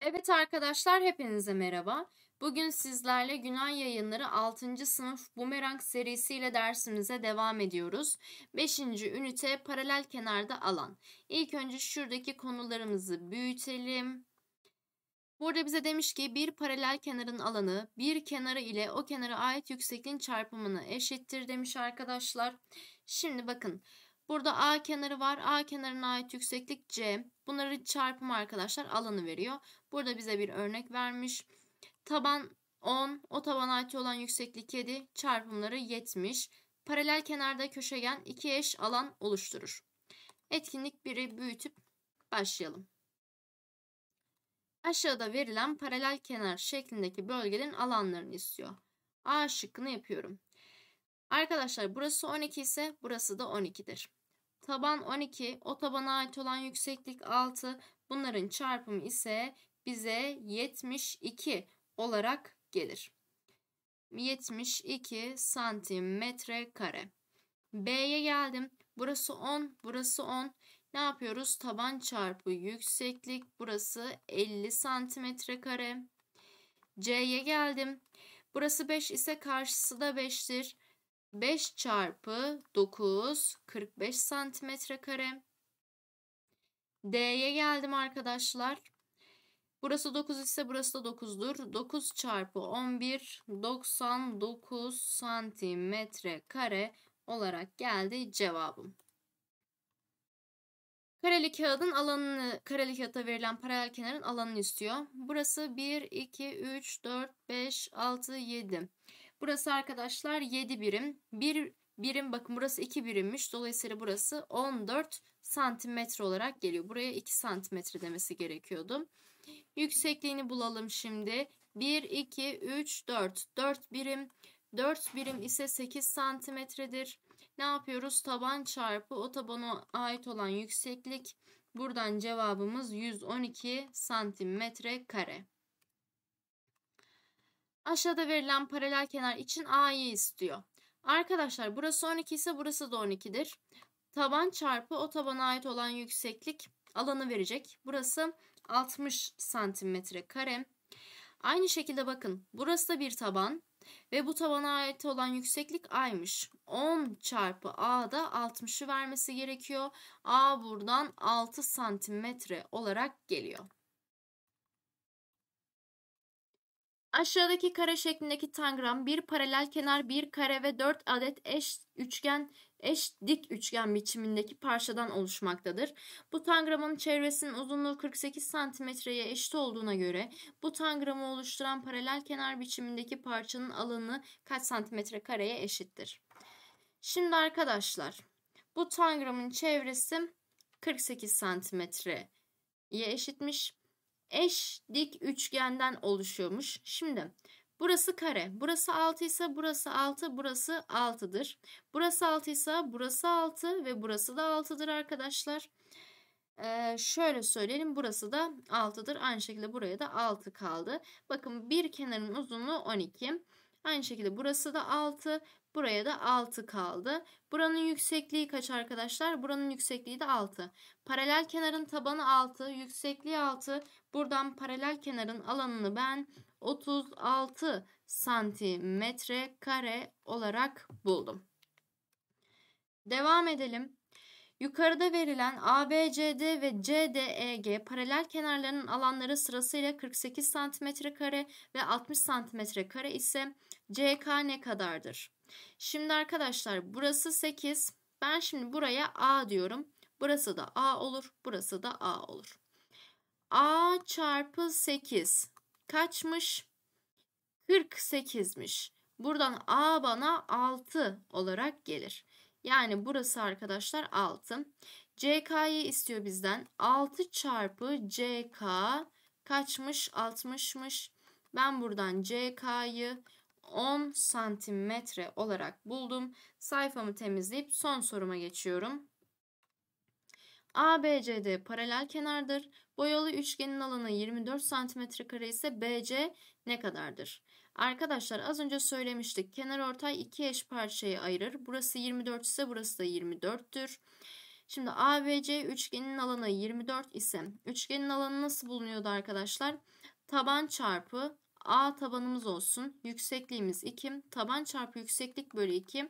Evet arkadaşlar hepinize merhaba. Bugün sizlerle Günay Yayınları 6. sınıf Bumerang serisiyle dersimize devam ediyoruz. 5. ünite paralel kenarda alan. İlk önce şuradaki konularımızı büyütelim. Burada bize demiş ki bir paralel kenarın alanı bir kenarı ile o kenara ait yüksekliğin çarpımını eşittir demiş arkadaşlar. Arkadaşlar. Şimdi bakın burada A kenarı var. A kenarına ait yükseklik C. Bunları çarpımı arkadaşlar alanı veriyor. Burada bize bir örnek vermiş. Taban 10, o tabana ait olan yükseklik 7, çarpımları 70. Paralel kenarda köşegen 2 eş alan oluşturur. Etkinlik 1'i büyütüp başlayalım. Aşağıda verilen paralel kenar şeklindeki bölgelerin alanlarını istiyor. A şıkkını yapıyorum. Arkadaşlar burası 12 ise burası da 12'dir. Taban 12, o tabana ait olan yükseklik 6. Bunların çarpımı ise bize 72 olarak gelir. 72 santimetre kare. B'ye geldim. Burası 10, burası 10. Ne yapıyoruz? Taban çarpı yükseklik. Burası 50 santimetre kare. C'ye geldim. Burası 5 ise karşısı da 5'tir. 5 çarpı 9 45 santimetre kare. D'ye geldim arkadaşlar. Burası 9 ise burası da 9'dur. 9 çarpı 11 99 santimetre kare olarak geldi cevabım. Kareli kağıdın alanını, kareli kağıta verilen paralel kenarın alanını istiyor. Burası 1, 2, 3, 4, 5, 6, 7. Burası arkadaşlar 7 birim. 1 birim bakın burası 2 birimmiş. Dolayısıyla burası 14 santimetre olarak geliyor. Buraya 2 santimetre demesi gerekiyordu. Yüksekliğini bulalım şimdi. 1, 2, 3, 4. 4 birim. 4 birim ise 8 santimetredir. Ne yapıyoruz? Taban çarpı o tabana ait olan yükseklik. Buradan cevabımız 112 santimetre kare. Aşağıda verilen paralel kenar için A'yı istiyor. Arkadaşlar burası 12 ise burası da 12'dir. Taban çarpı o tabana ait olan yükseklik alanı verecek. Burası 60 santimetre kare. Aynı şekilde bakın burası da bir taban ve bu tabana ait olan yükseklik A'ymış. 10 çarpı A'da 60'ı vermesi gerekiyor. A buradan 6 santimetre olarak geliyor. Aşağıdaki kare şeklindeki tangram bir paralel kenar, bir kare ve dört adet eş üçgen eş dik üçgen biçimindeki parçadan oluşmaktadır. Bu tangramın çevresinin uzunluğu 48 santimetreye eşit olduğuna göre bu tangramı oluşturan paralel kenar biçimindeki parçanın alanı kaç santimetre kareye eşittir? Şimdi arkadaşlar bu tangramın çevresi 48 santimetreye eşitmiş eş dik üçgenden oluşuyormuş. Şimdi burası kare. Burası 6 ise burası 6, burası 6'dır. Burası 6 ise burası 6 ve burası da 6'dır arkadaşlar. Ee, şöyle söyleyelim burası da 6'dır. Aynı şekilde buraya da 6 kaldı. Bakın bir kenarın uzunluğu 12. Aynı şekilde burası da 6. Buraya da 6 kaldı. Buranın yüksekliği kaç arkadaşlar? Buranın yüksekliği de 6. Paralel kenarın tabanı 6. Yüksekliği 6. Buradan paralel kenarın alanını ben 36 santimetre kare olarak buldum. Devam edelim. Yukarıda verilen ABCD ve CDEG paralel kenarlarının alanları sırasıyla 48 santimetre kare ve 60 santimetre kare ise CK ne kadardır? Şimdi arkadaşlar burası 8. Ben şimdi buraya A diyorum. Burası da A olur. Burası da A olur. A çarpı 8 kaçmış? 48'miş. Buradan A bana 6 olarak gelir. Yani burası arkadaşlar 6. CK'yı istiyor bizden. 6 çarpı CK kaçmış? 60'mış. Ben buradan CK'yı 10 santimetre olarak buldum. Sayfamı temizleyip son soruma geçiyorum. ABCD paralel kenardır. Boyalı üçgenin alanı 24 santimetre kare ise BC ne kadardır? Arkadaşlar az önce söylemiştik. Kenar ortay iki eş parçayı ayırır. Burası 24 ise burası da 24'tür. Şimdi ABC üçgenin alanı 24 ise üçgenin alanı nasıl bulunuyordu arkadaşlar? Taban çarpı A tabanımız olsun. Yüksekliğimiz 2. Taban çarpı yükseklik bölü 2.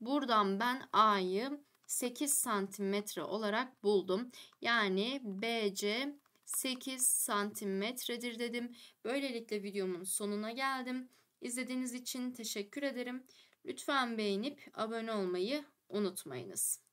Buradan ben A'yı 8 santimetre olarak buldum. Yani BC 8 santimetredir dedim. Böylelikle videomun sonuna geldim. İzlediğiniz için teşekkür ederim. Lütfen beğenip abone olmayı unutmayınız.